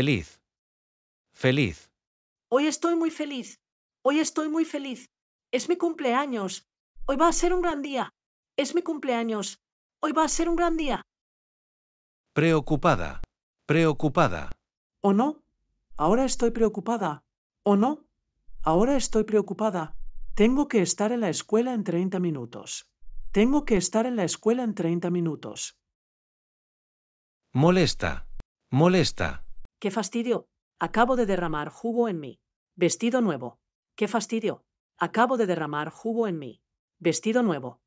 Feliz. Feliz. Hoy estoy muy feliz. Hoy estoy muy feliz. Es mi cumpleaños. Hoy va a ser un gran día. Es mi cumpleaños. Hoy va a ser un gran día. Preocupada. Preocupada. ¿O no? Ahora estoy preocupada. ¿O no? Ahora estoy preocupada. Tengo que estar en la escuela en 30 minutos. Tengo que estar en la escuela en 30 minutos. Molesta. Molesta. ¡Qué fastidio! Acabo de derramar jugo en mí. Vestido nuevo. ¡Qué fastidio! Acabo de derramar jugo en mí. Vestido nuevo.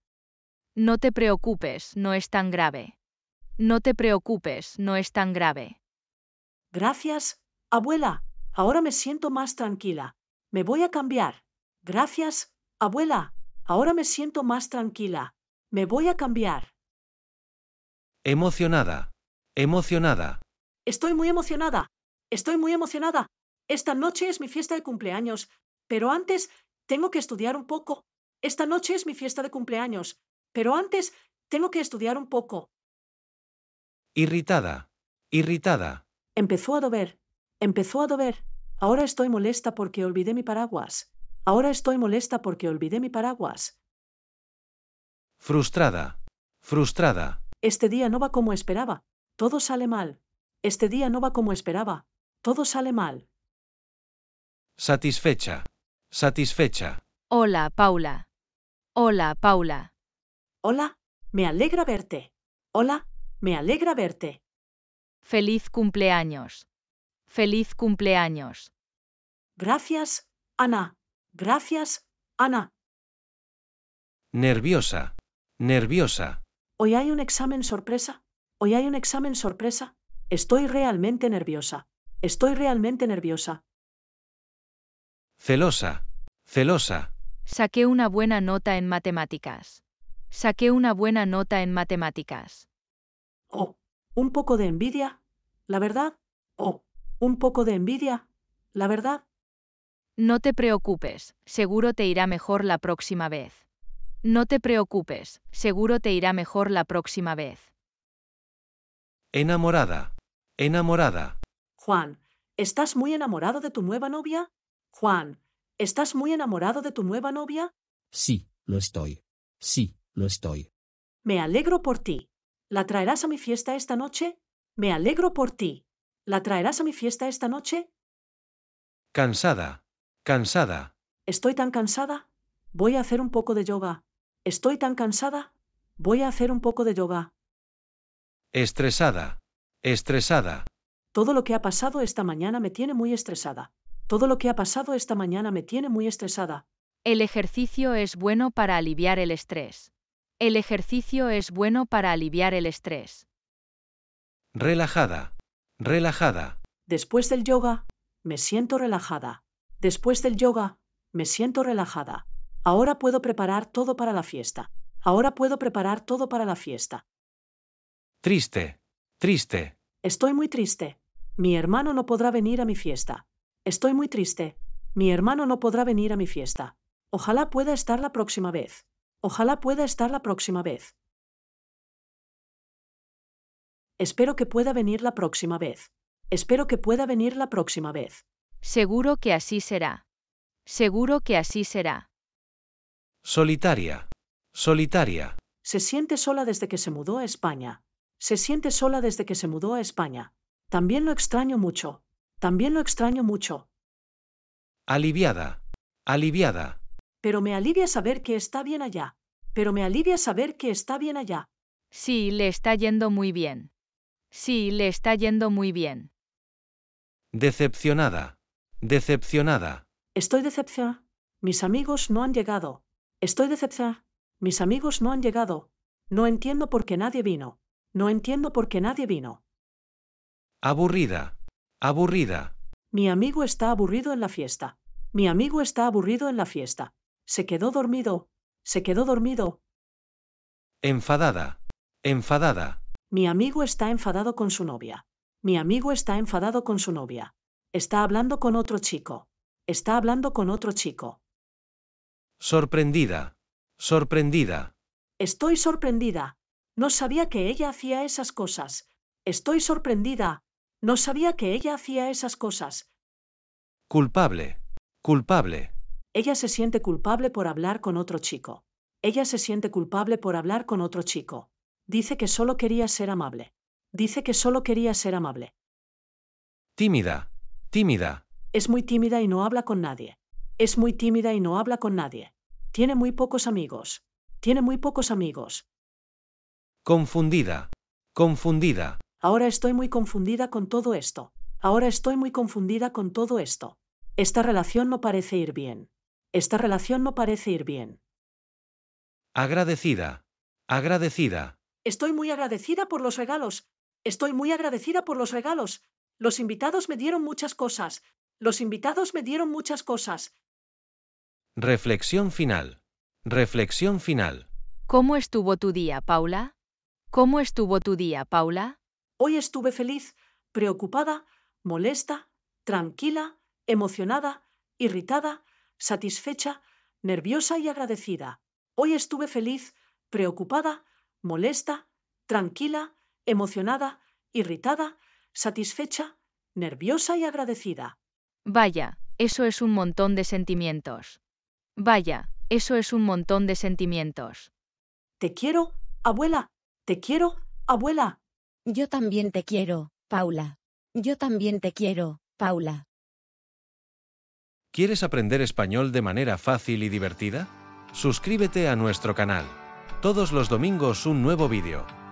No te preocupes, no es tan grave. No te preocupes, no es tan grave. Gracias, abuela. Ahora me siento más tranquila. Me voy a cambiar. Gracias, abuela. Ahora me siento más tranquila. Me voy a cambiar. Emocionada. Emocionada. Estoy muy emocionada. Estoy muy emocionada. Esta noche es mi fiesta de cumpleaños, pero antes tengo que estudiar un poco. Esta noche es mi fiesta de cumpleaños, pero antes tengo que estudiar un poco. Irritada. Irritada. Empezó a dober, Empezó a dober. Ahora estoy molesta porque olvidé mi paraguas. Ahora estoy molesta porque olvidé mi paraguas. Frustrada. Frustrada. Este día no va como esperaba. Todo sale mal. Este día no va como esperaba. Todo sale mal. Satisfecha. Satisfecha. Hola, Paula. Hola, Paula. Hola, me alegra verte. Hola, me alegra verte. Feliz cumpleaños. Feliz cumpleaños. Gracias, Ana. Gracias, Ana. Nerviosa. Nerviosa. Hoy hay un examen sorpresa. Hoy hay un examen sorpresa. Estoy realmente nerviosa. Estoy realmente nerviosa. Celosa. Celosa. Saqué una buena nota en matemáticas. Saqué una buena nota en matemáticas. Oh, un poco de envidia, la verdad. Oh, un poco de envidia, la verdad. No te preocupes, seguro te irá mejor la próxima vez. No te preocupes, seguro te irá mejor la próxima vez. Enamorada. Enamorada. Juan, ¿estás muy enamorado de tu nueva novia? Juan, ¿estás muy enamorado de tu nueva novia? Sí, lo estoy. Sí, lo estoy. Me alegro por ti. ¿La traerás a mi fiesta esta noche? Me alegro por ti. ¿La traerás a mi fiesta esta noche? Cansada. Cansada. Estoy tan cansada. Voy a hacer un poco de yoga. Estoy tan cansada. Voy a hacer un poco de yoga. Estresada. Estresada. Todo lo que ha pasado esta mañana me tiene muy estresada. Todo lo que ha pasado esta mañana me tiene muy estresada. El ejercicio es bueno para aliviar el estrés. El ejercicio es bueno para aliviar el estrés. Relajada. Relajada. Después del yoga, me siento relajada. Después del yoga, me siento relajada. Ahora puedo preparar todo para la fiesta. Ahora puedo preparar todo para la fiesta. Triste. Triste. Estoy muy triste. Mi hermano no podrá venir a mi fiesta. Estoy muy triste. Mi hermano no podrá venir a mi fiesta. Ojalá pueda estar la próxima vez. Ojalá pueda estar la próxima vez. Espero que pueda venir la próxima vez. Espero que pueda venir la próxima vez. Seguro que así será. Seguro que así será. Solitaria. Solitaria. Se siente sola desde que se mudó a España. Se siente sola desde que se mudó a España. También lo extraño mucho. También lo extraño mucho. Aliviada. Aliviada. Pero me alivia saber que está bien allá. Pero me alivia saber que está bien allá. Sí, le está yendo muy bien. Sí, le está yendo muy bien. Decepcionada. Decepcionada. Estoy decepcionada. Mis amigos no han llegado. Estoy decepcionada. Mis amigos no han llegado. No entiendo por qué nadie vino. No entiendo por qué nadie vino. Aburrida. Aburrida. Mi amigo está aburrido en la fiesta. Mi amigo está aburrido en la fiesta. Se quedó dormido. Se quedó dormido. Enfadada. Enfadada. Mi amigo está enfadado con su novia. Mi amigo está enfadado con su novia. Está hablando con otro chico. Está hablando con otro chico. Sorprendida. Sorprendida. Estoy sorprendida. No sabía que ella hacía esas cosas. Estoy sorprendida. No sabía que ella hacía esas cosas. Culpable. Culpable. Ella se siente culpable por hablar con otro chico. Ella se siente culpable por hablar con otro chico. Dice que solo quería ser amable. Dice que solo quería ser amable. Tímida. Tímida. Es muy tímida y no habla con nadie. Es muy tímida y no habla con nadie. Tiene muy pocos amigos. Tiene muy pocos amigos. Confundida. Confundida. Ahora estoy muy confundida con todo esto. Ahora estoy muy confundida con todo esto. Esta relación no parece ir bien. Esta relación no parece ir bien. Agradecida. Agradecida. Estoy muy agradecida por los regalos. Estoy muy agradecida por los regalos. Los invitados me dieron muchas cosas. Los invitados me dieron muchas cosas. Reflexión final. Reflexión final. ¿Cómo estuvo tu día, Paula? ¿Cómo estuvo tu día, Paula? Hoy estuve feliz, preocupada, molesta, tranquila, emocionada, irritada, satisfecha, nerviosa y agradecida. Hoy estuve feliz, preocupada, molesta, tranquila, emocionada, irritada, satisfecha, nerviosa y agradecida. Vaya, eso es un montón de sentimientos. Vaya, eso es un montón de sentimientos. Te quiero, abuela. Te quiero, abuela. Yo también te quiero, Paula. Yo también te quiero, Paula. ¿Quieres aprender español de manera fácil y divertida? Suscríbete a nuestro canal. Todos los domingos un nuevo vídeo.